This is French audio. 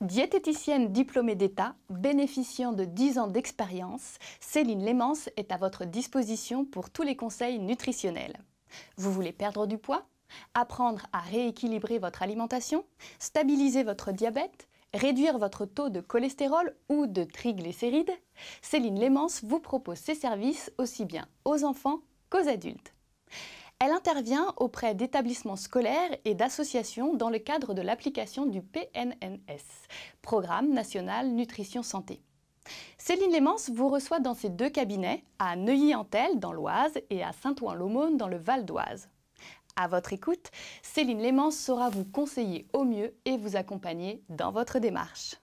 Diététicienne diplômée d'État, bénéficiant de 10 ans d'expérience, Céline Lémence est à votre disposition pour tous les conseils nutritionnels. Vous voulez perdre du poids Apprendre à rééquilibrer votre alimentation Stabiliser votre diabète Réduire votre taux de cholestérol ou de triglycérides Céline Lémence vous propose ses services aussi bien aux enfants qu'aux adultes. Elle intervient auprès d'établissements scolaires et d'associations dans le cadre de l'application du PNNS, Programme national nutrition santé. Céline Lémence vous reçoit dans ses deux cabinets, à Neuilly-en-Tel dans l'Oise et à Saint-Ouen-l'Aumône dans le Val d'Oise. À votre écoute, Céline Lémence saura vous conseiller au mieux et vous accompagner dans votre démarche.